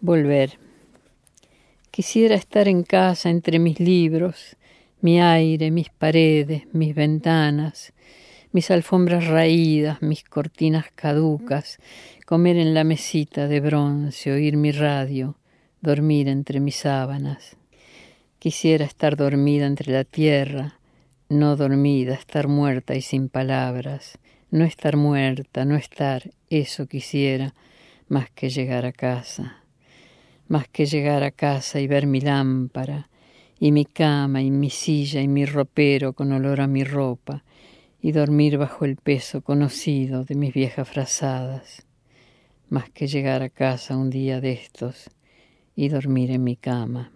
volver. Quisiera estar en casa entre mis libros, mi aire, mis paredes, mis ventanas, mis alfombras raídas, mis cortinas caducas, comer en la mesita de bronce, oír mi radio, dormir entre mis sábanas. Quisiera estar dormida entre la tierra, no dormida, estar muerta y sin palabras, no estar muerta, no estar, eso quisiera, más que llegar a casa más que llegar a casa y ver mi lámpara, y mi cama, y mi silla, y mi ropero con olor a mi ropa, y dormir bajo el peso conocido de mis viejas frazadas, más que llegar a casa un día de estos y dormir en mi cama.